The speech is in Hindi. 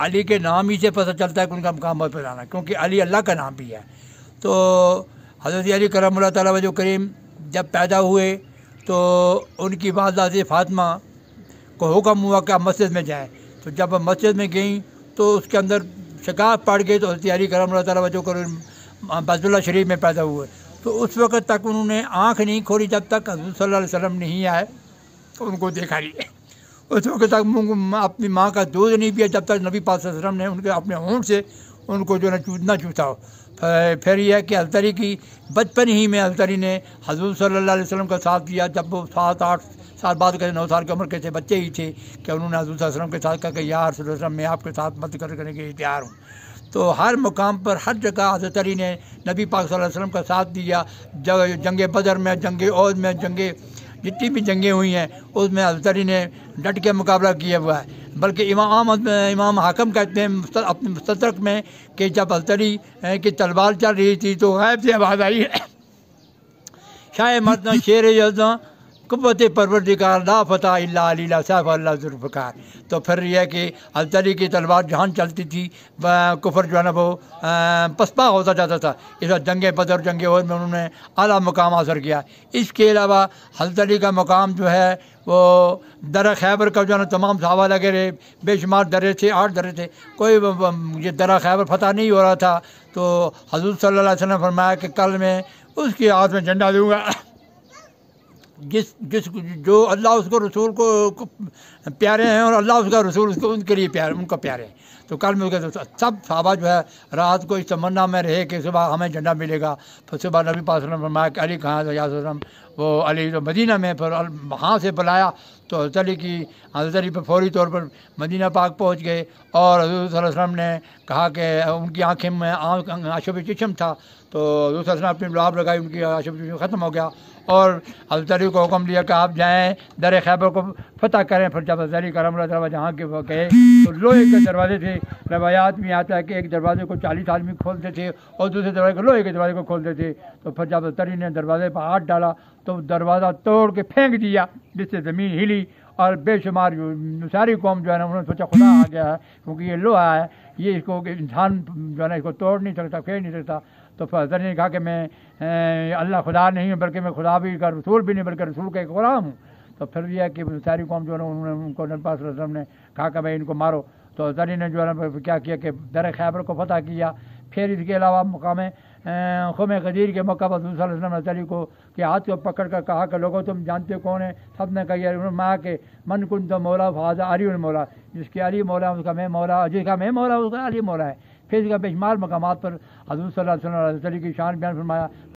अली के नाम ही से पता चलता है कि उनका मकाम पर फैलाना क्योंकि अली अल्लाह का नाम भी है तो हज़रत अली करम तजो करीम जब पैदा हुए तो उनकी वालदा फातमा को हुक्म हुआ कि आप मस्जिद में जाएँ तो जब मस्जिद में गई तो उसके अंदर शिकाफ़ पड़ गई तो हज़रत अली करम तजो करीम बजबुल्ला शरीफ में पैदा हुए तो उस वक़्त तक उन्होंने आँख नहीं खोली जब तक हजूल सल्लल्लाहु नहीं आए तो उनको देखा नहीं उस वक्त तक अपनी माँ का दूध नहीं पिया जब तक नबी पाक ने उनके अपने ऊँट से उनको जो है चूतना चूता हो फिर यह है कि अलतरी की बचपन ही में अलतरी ने हजूर सल्ला वसलम का साथ दिया जब वो सात आठ साल बाद के नौ साल की उम्र के थे बच्चे ही थे कि उन्होंने हजूर सल्लम के साथ कहा कि यार वसलम मैं आपके साथ मत कर करने के तैयार हूँ तो हर मुकाम पर हर जगह हजरतरी ने नबी पाक वसल्लम का साथ दिया जंग बदर में जंग ओद में जंग जितनी भी जंगें हुई हैं उसमें अलतरी ने डट के मुकाबला किया हुआ है बल्कि इमाम इमाम हाकम कहते हैं अपने मुस्तरक में कि जब अलतरी की तलवार चल रही थी तो गैब से आवाज़ आई है शाह मरदा शेर यजना कुत परवरदिकार ला फ़तः अल्ला सैफ़ अल्लाह जुल्फ़ार तो फिर यह कि अलतरी की तलवार जहाँ चलती थी कुफर जो है ना वो पसपा होता जाता था इस जंग बदर जंग और में उन्होंने अला मुकाम हासिल किया इसके अलावा हलतरी का मुकाम जो है वो दर खैबर का जो है ना तमाम सावा लगे रहे बेशुमार दरे थे आठ दरे थे कोई ये दर खैबर फतेह नहीं हो रहा था तो हजूर सल्ला फरमाया कि कल मैं उसके हाथ में झंडा दूँगा जिस जिस जो अल्लाह उसको रसूल को, को प्यारे हैं और अल्लाह उसका रसूल उसको उनके लिए प्यार उनका प्यारे हैं तो कल में तो सब साहबा जो है रात को इस तमन्ना में रहे कि सुबह हमें झंडा मिलेगा फिर सुबह नबी पास फरमाया कि अली खां रजाम वो अली तो मदीना में फिर वहाँ से बुलाया तो हलचली की हलचली पर फौरी तौर पर मदीना पाक पहुँच गए और हजूर ने कहा कि उनकी आँखें में आशब चशम था तो हजूर ने अपनी लाभ लगाई उनकी आशब चशम ख़त्म हो गया और हजरत को हुक्म दिया कि आप जाएँ दर खैबर को फतह करें फिर जब रमला करम जहाँ के गए तो लोहे के दरवाजे थे रवायात में आता है कि एक दरवाजे को चालीस आदमी खोलते थे और दूसरे दरवाजे को लोहे के दरवाजे को खोलते थे तो फिर जब हजरत ने दरवाजे पर हाथ डाला तो दरवाज़ा तोड़ के फेंक दिया जिससे ज़मीन हिली और बेशुमार जो सारी कौम जो है ना उन्होंने सोचा खुदा आ गया है क्योंकि ये लोहा है ये इसको इंसान जो है ना इसको तोड़ नहीं सकता फेर नहीं सकता तो फजर ने कहा कि मैं अल्लाह खुदा नहीं हूँ बल्कि मैं खुदा भी का रसूल भी नहीं बल्कि रसूल का एक गुलाम हूँ तो फिर यह कि सारी कौम जो है ना उन्होंने उनको नबास रसम ने कहा कि भाई इनको मारो तो जरी ने जो है ना क्या किया कि दर खैबर को फतह किया फिर इसके अलावा मुकाम खुम गदीर के मौका पर वसल्लम तली को के हाथ को पकड़ कर कहा कि लोगों तुम जानते कौन है सब ने कही माँ के मन कुन तो मौला फाजा अली मौला जिसके अली मौला उसका मैं मौला जिसका मैं मौला उसका अली मौला है फिर इसका बेशुमार मकाम पर हजूर सल्ला वसल्लम की शान बयान फरमाया